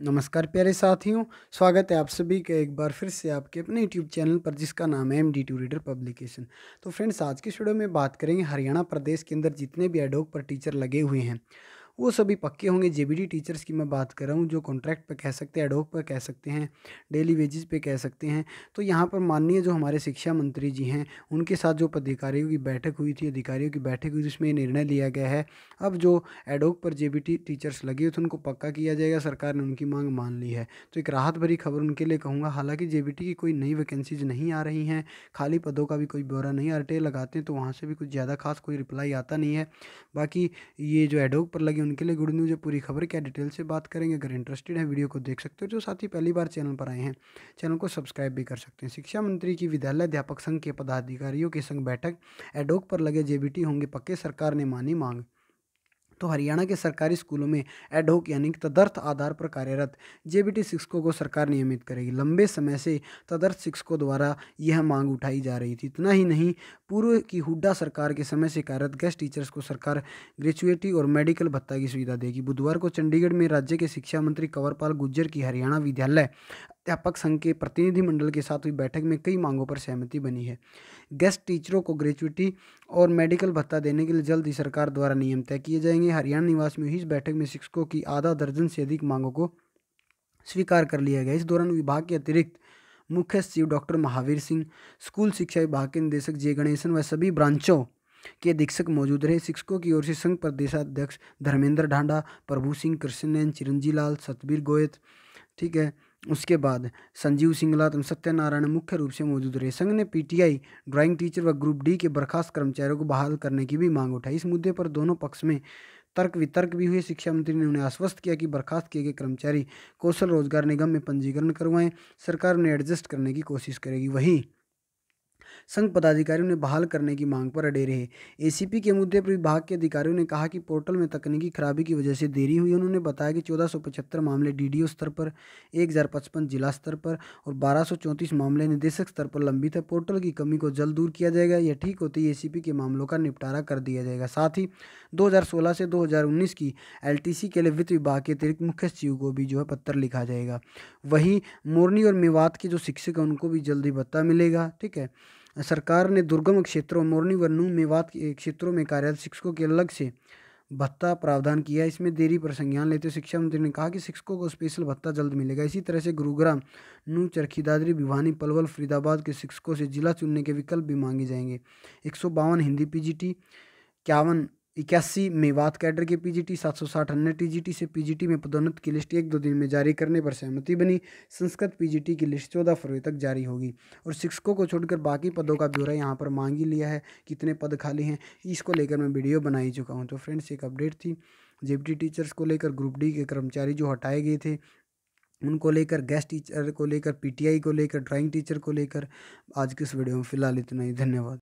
नमस्कार प्यारे साथियों स्वागत है आप सभी का एक बार फिर से आपके अपने यूट्यूब चैनल पर जिसका नाम है M D two reader publication तो फ्रेंड्स आज के वीडियो में बात करेंगे हरियाणा प्रदेश के अंदर जितने भी एडोक पर टीचर लगे हुए हैं वो सभी पक्के होंगे जे टीचर्स की मैं बात कर रहा हूँ जो कॉन्ट्रैक्ट पर कह सकते हैं एडोक पर कह सकते हैं डेली वेजेस पे कह सकते हैं तो यहाँ पर माननीय जो हमारे शिक्षा मंत्री जी हैं उनके साथ जो पदाधिकारियों की बैठक हुई थी अधिकारियों की बैठक हुई उसमें निर्णय लिया गया है अब जो एडोक पर जे टीचर्स लगे थे उनको पक्का किया जाएगा सरकार ने उनकी मांग मान ली है तो एक राहत भरी खबर उनके लिए कहूँगा हालांकि जे की कोई नई वैकेंसीज नहीं आ रही हैं खाली पदों का भी कोई ब्यौरा नहीं आर लगाते हैं तो वहाँ से भी कुछ ज़्यादा खास कोई रिप्लाई आता नहीं है बाकी ये जो एडोक पर लगे इनके लिए गुड न्यूज़ है पूरी खबर क्या डिटेल से बात करेंगे अगर इंटरेस्टेड है वीडियो को देख सकते हो जो साथ ही पहली बार चैनल पर आए हैं चैनल को सब्सक्राइब भी कर सकते हैं शिक्षा मंत्री की विद्यालय अध्यापक संघ के पदाधिकारियों के संग बैठक एडोक पर लगे जेबीटी होंगे पक्के सरकार ने मानी मांग तो हरियाणा के सरकारी स्कूलों में एडहोक यानी कि तदर्थ आधार पर कार्यरत जेबीटी शिक्षकों को सरकार नियमित करेगी लंबे समय से तदर्थ शिक्षकों द्वारा यह मांग उठाई जा रही थी इतना ही नहीं पूर्व की हुड्डा सरकार के समय से कार्यरत गेस्ट टीचर्स को सरकार ग्रेचुएटी और मेडिकल भत्ता की सुविधा देगी बुधवार को चंडीगढ़ में राज्य के शिक्षा मंत्री कंवरपाल गुज्जर की हरियाणा विद्यालय अध्यापक संघ के प्रतिनिधिमंडल के साथ हुई बैठक में कई मांगों पर सहमति बनी है गेस्ट टीचरों को ग्रेचुटी और मेडिकल भत्ता देने के लिए जल्द ही सरकार द्वारा नियम तय किए जाएंगे हरियाणा निवास में हुई इस बैठक में शिक्षकों की आधा दर्जन से अधिक मांगों को स्वीकार कर लिया गया इस दौरान विभाग के अतिरिक्त मुख्य सचिव डॉक्टर महावीर सिंह स्कूल शिक्षा विभाग के निदेशक जय गणेशन व सभी ब्रांचों के अधीक्षक मौजूद रहे शिक्षकों की ओर से संघ प्रदेशाध्यक्ष धर्मेंद्र ढांडा प्रभु सिंह कृष्णनैन चिरंजी लाल सतबीर गोयत ठीक है उसके बाद संजीव सिंगला एवं सत्यनारायण मुख्य रूप से मौजूद रहे संघ ने पीटीआई ड्राइंग टीचर व ग्रुप डी के बर्खास्त कर्मचारियों को बहाल करने की भी मांग उठाई इस मुद्दे पर दोनों पक्ष में तर्क वितर्क भी हुए शिक्षा मंत्री ने उन्हें आश्वस्त किया कि बर्खास्त किए गए कर्मचारी कौशल रोजगार निगम में पंजीकरण करवाएं सरकार ने एडजस्ट करने की कोशिश करेगी वहीं संघ पदाधिकारियों ने बहाल करने की मांग पर अड़े रहे ए के मुद्दे पर विभाग के अधिकारियों ने कहा कि पोर्टल में तकनीकी खराबी की वजह से देरी हुई उन्होंने बताया कि चौदह मामले डी स्तर पर एक जिला स्तर पर और बारह मामले निदेशक स्तर पर लंबित है पोर्टल की कमी को जल्द दूर किया जाएगा यह ठीक होती है ए के मामलों का निपटारा कर दिया जाएगा साथ ही 2016 से 2019 की एलटीसी के लिए वित्त विभाग के अतिरिक्त मुख्य सचिव को भी जो है पत्र लिखा जाएगा वहीं मोरनी और मेवात के जो शिक्षक हैं उनको भी जल्दी भत्ता मिलेगा ठीक है सरकार ने दुर्गम क्षेत्रों मोरनी व नू मेवात के क्षेत्रों में कार्यरत शिक्षकों के अलग से भत्ता प्रावधान किया इसमें देरी पर संज्ञान लेते शिक्षा मंत्री ने कहा कि शिक्षकों को स्पेशल भत्ता जल्द मिलेगा इसी तरह से गुरुग्राम नू चरखी दादरी भिवानी पलवल फरीदाबाद के शिक्षकों से जिला चुनने के विकल्प भी मांगे जाएंगे एक हिंदी पीजीटी इक्यावन इक्यासी मेवात कैडर के पीजीटी सात सौ साठ अन्य टीजीटी से पीजीटी में पदोन्नत की लिस्ट एक दो दिन में जारी करने पर सहमति बनी संस्कृत पीजीटी की लिस्ट चौदह फरवरी तक जारी होगी और शिक्षकों को छोड़कर बाकी पदों का ब्यौरा यहाँ पर मांग ही लिया है कितने पद खाली हैं इसको लेकर मैं वीडियो बना ही चुका हूँ तो फ्रेंड्स एक अपडेट थी जे टीचर्स को लेकर ग्रुप डी के कर्मचारी जो हटाए गए थे उनको लेकर गेस्ट टीचर को लेकर पी को लेकर ड्राइंग टीचर को लेकर आज के इस वीडियो में फिलहाल इतना ही धन्यवाद